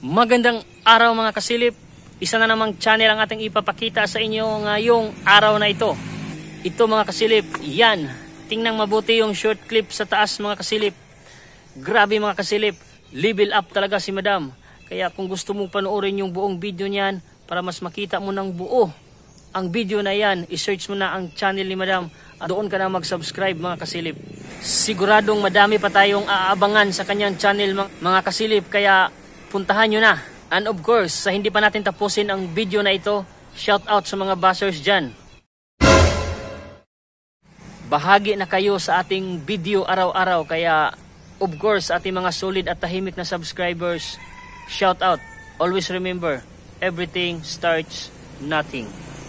Magandang araw mga kasilip. Isa na namang channel ang ating ipapakita sa inyo ngayong araw na ito. Ito mga kasilip, yan. Tingnan mabuti yung short clip sa taas mga kasilip. Grabe mga kasilip, level up talaga si madam. Kaya kung gusto mong panoorin yung buong video niyan para mas makita mo ng buo ang video na yan, isearch mo na ang channel ni madam. at Doon ka na mag-subscribe mga kasilip. Siguradong madami pa tayong aabangan sa kanyang channel mga kasilip. Kaya puntahan nyo na. And of course, sa hindi pa natin tapusin ang video na ito, shout out sa mga bashers dyan. Bahagi na kayo sa ating video araw-araw kaya of course ating mga solid at tahimik na subscribers, shout out. Always remember, everything starts nothing.